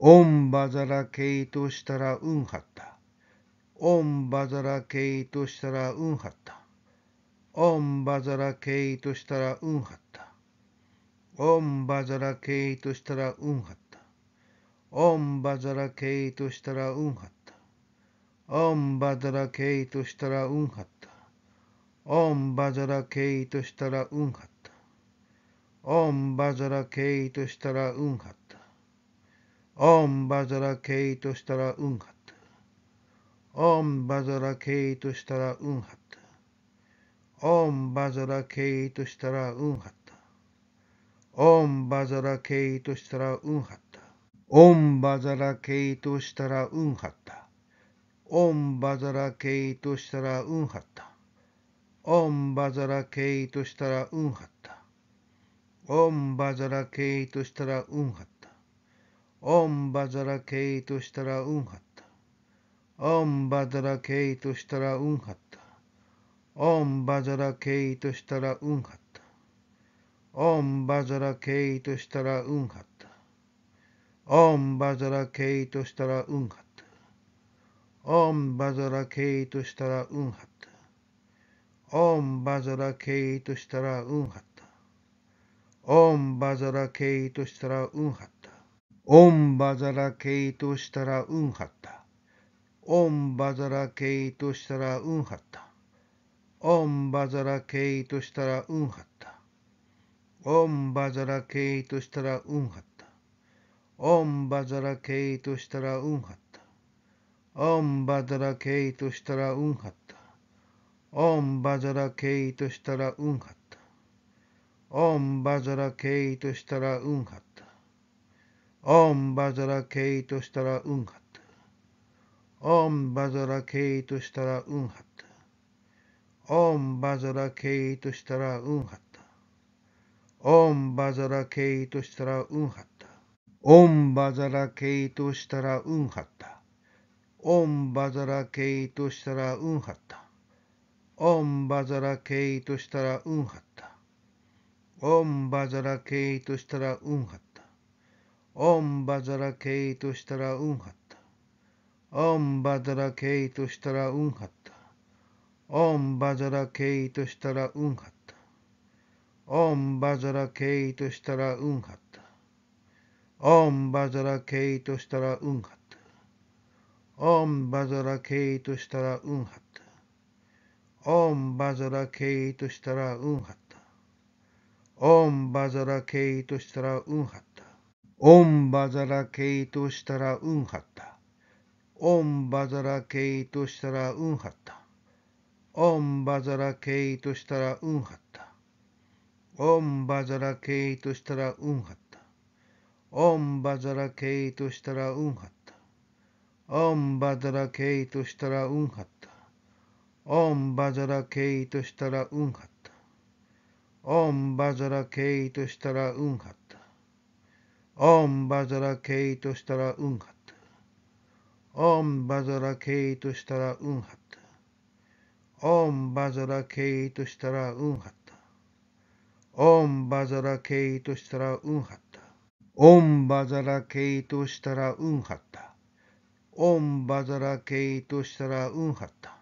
オンバザラケイとしたらうんはった。オンバザラケイとしたらうんはった。オンバザラケイとしたらうんはった。オンバザラケイとしたらうんはった。オンバザラケイとしたらうんはった。オンバザラケイとしたらうんはった。オンバザラケイとしたらうんはった。オンバザラケイとしたらうんはった。オンバザラケイトしたらうんはった。オンバザラケイトしたらうんはった。オンバザラケイトしたらうんはった。オンバザラケイトしたらうんはった。オンバザラケイトしたらうんはった。オンバザラケイトしたらうんはった。オンバザラケイトしたらうんはった。オンバザラケイトしたらうんはった。オンバザラケイとしたらうんはった。オンバザラケイとしたらうんはった。オンバザラケイとしたらうんはった。オンバザラケイとしたらうんはった。オンバザラケイとしたらうんはった。オンバザラケイとしたらうんはった。オンバザラケイとしたらうんはった。オンバザラケイとしたらうんはった。オンバザラケイとしたらうんはった。オンバザラケイとしたらうんはった。オンバザラケイとしたらうんはった。オンバザラケイとしたらうんはった。オンバザラケイとしたらうんはった。オンバザラケイとしたらうんはった。オンバザラケイとしたらうんはった。オンバザラケイとしたらうんはった。オンバザラケイトしたらうんはった。オンバザラケイトしたらうんはった。オンバザラケイトしたらうんはった。オンバザラケイトしたらうんはった。オンバザラケイトしたらうんはった。オンバザラケイトしたらうんはった。オンバザラケイトしたらうんはった。オンバザラケイトしたらうんはった。オンバザラケイとしたらうんはった。オンバザラケイとしたらうんはった。オンバザラケイとしたらうんはった。オンバザラケイとしたらうんはった。オンバザラケイとしたらうんはった。オンバザラケイとしたらうんはった。オンバザラケイとしたらうんはった。オンバザラケイとしたらうんはった。オンバザラケイとしたらうんはった。オンバザラケイとしたらうんはった。オンバザラケイとしたらうんはった。オンバザラケイとしたらうんはった。オンバザラケイとしたらうんはった。オンバザラケイとしたらうんはった。オンバザラケイとしたらうんはった。オンバザラケイとしたらうんはった。オンバザラケイトしたらうんはった。オンバザラケイトしたらうんはった。オンバザラケイトしたらうんはった。オンバザラケイトしたらうんはった。オンバザラケイトしたらうんはった。オンバザラケイトしたらうんはった。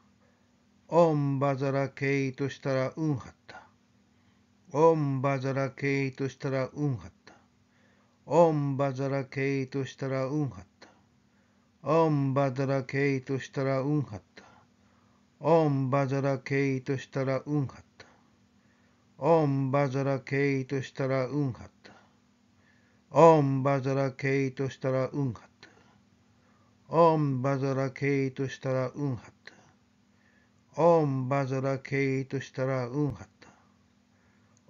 オンバザラケイトしたらうんはった。オンバザラケイトしたらうんはった。オンバザラケイとしたらうんはった。オンバザラケイとしたらうんはった。オンバザラケイとしたらうんはった。オンバザラケイとしたらうんはった。オンバザラケイとしたらうんはった。オンバザラケイとしたらうんはった。オンバザラケイとしたらうんはった。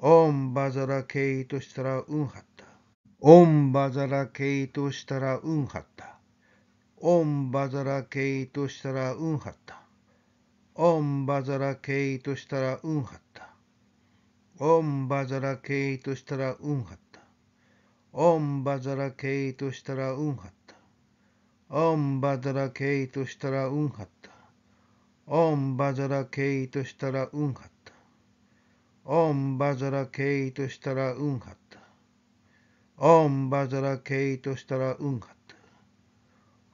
オンバザラケイとしたらうんはった。オンバザラケイとしたらうんはった。オンバザラケイとしたらうんはった。オンバザラケイとしたらうんはった。オンバザラケイとしたらうんはった。オンバザラケイとしたらうんはった。オンバザラケイとしたらうんはった。オンバザラケイとしたらうんはった。オンバザラケイとしたらうんはった。オンバザラケイトしたらうんはった。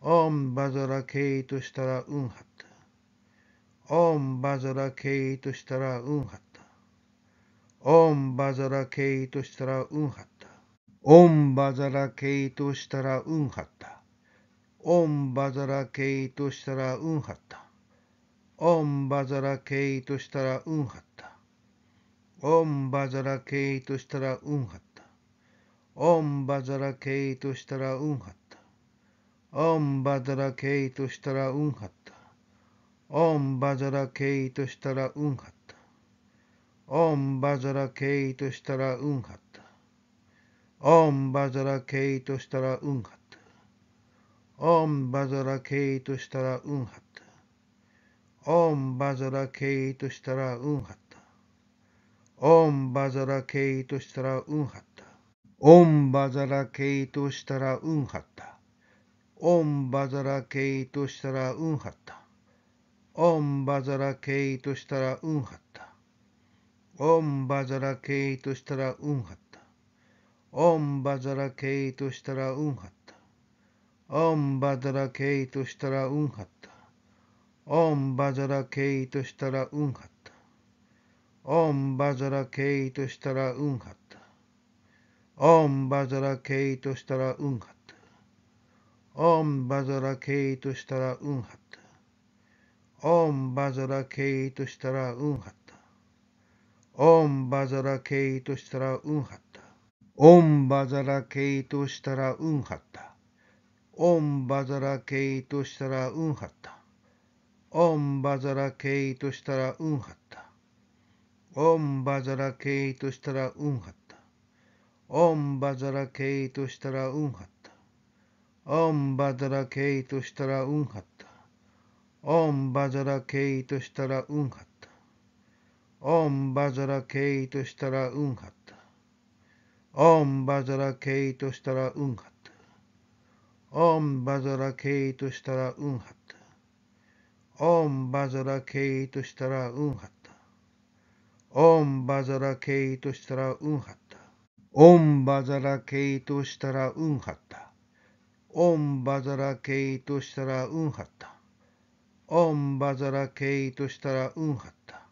オンバザラケイトしたらうんはった。オンバザラケイトしたらうんはった。オンバザラケイトしたらうんはった。オンバザラケイトしたらうんはった。オンバザラケイトしたらうんはった。オンバザラケイトしたらうんはった。オンバザラケイトしたらうんはった。オンバザラケイとしたらうんはった。オンバザラケイとしたらうんはった。オンバザラケイとしたらうんはった。オンバザラケイとしたらうんはった。オンバザラケイとしたらうんはった。オンバザラケイとしたらうんはった。オンバザラケイとしたらうんはった。オンバザラケイとしたらうんはった。オンバザラケイとしたらうんはった。オンバザラケイとしたらうんはった。オンバザラケイとしたらうんはった。オンバザラケイとしたらうんはった。オンバザラケイとしたらうんはった。オンバザラケイとしたらうんはった。オンバザラケイとしたらうんはった。オンバザラケイとしたらうんはった。オンバザラケイトしたらうんはった。オンバザラケイトしたらうんはった。オンバザラケイトしたらうんはった。オンバザラケイトしたらうんはった。オンバザラケイトしたらうんはった。オンバザラケイトしたらうんはった。オンバザラケイトしたらうんはった。オンバザラケイトしたらうんはった。オンバザラケイとしたらうんはった。オンバザラケイとしたらうんはった。オンバザラケイとしたらうんはった。オンバザラケイとしたらうんはった。オンバザラケイとしたらうんはった。オンバザラケイとしたらうんはった。オンバザラケイとしたらうんはった。オンバザラケイとしたらうんはった。オンバザラケイとしたらうんはった。オンバザラケイとしたらうんはった。オンバザラケイとしたらうんはった。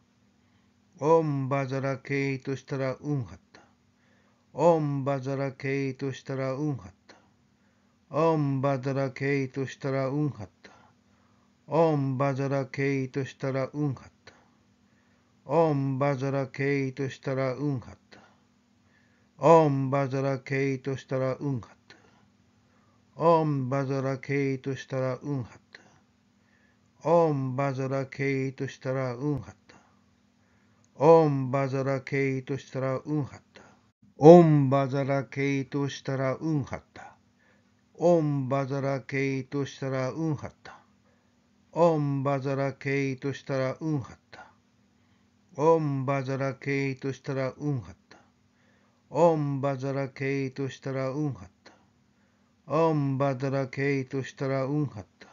オンバザラケイとしたらうんはった。オンバザラケイとしたらうんはった。オンバザラケイとしたらうんはった。オンバザラケイとしたらうんはった。オンバザラケイとしたらうんはった。オンバザラケイトしたらうんはった。オンバザラケイトしたらうんはった。オンバザラケイトしたらうんはった。オンバザラケイトしたらうんはった。オンバザラケイトしたらうんはった。オンバザラケイトしたらうんはった。オンバザラケイトしたらうんはった。オンバザラケイトしたらうんはった。オンバザラケイとしたらうんはった。オンバザラケイとしたらうんはった。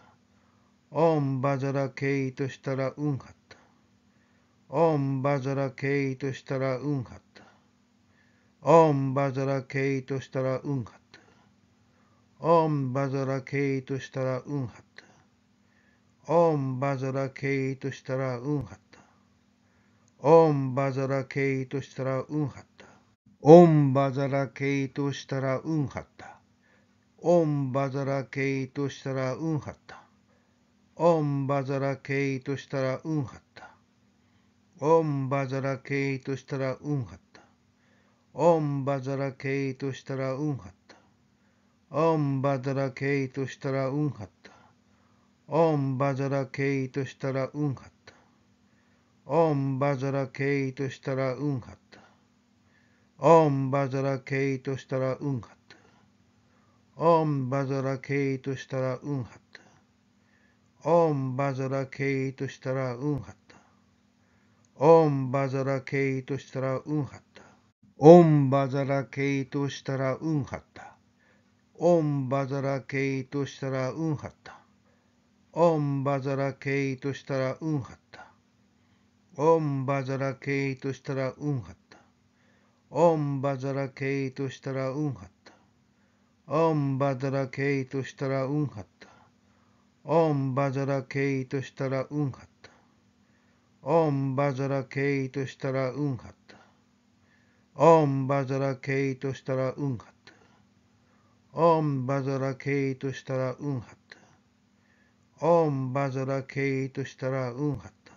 オンバザラケイとしたらうんはった。オンバザラケイとしたらうんはった。オンバザラケイとしたらうんはった。オンバザラケイとしたらうんはった。オンバザラケイとしたらうんはった。オンバザラケイとしたらうんはった。オンバザラケイとしたらうんはった。オンバザラケイとしたらうんはった。オンバザラケイとしたらうんはった。オンバザラケイとしたらうんはった。オンバザラケイとしたらうんはった。オンバザラケイとしたらうんはった。オンバザラケイとしたらうんはった。オンバザラケイとしたらうんはった。オンバザラケイトしたらうんはった。オンバザラケイトしたらうんはった。オンバザラケイトしたらうんはった。オンバザラケイトしたらうんはった。オンバザラケイトしたらうんはった。オンバザラケイトしたらうんはった。オンバザラケイトしたらうんはった。オンバザラケイトしたらうんはった。オンバザラケイとしたらうんはった。オンバザラケイとしたらうんはった。オンバザラケイとしたらうんはった。オンバザラケイとしたらうんはった。オンバザラケイとしたらうんはった。オンバザラケイとしたらうんはった。オンバザラケイとしたらうんはった。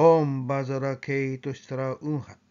オンバザラケイとしたらうんはった。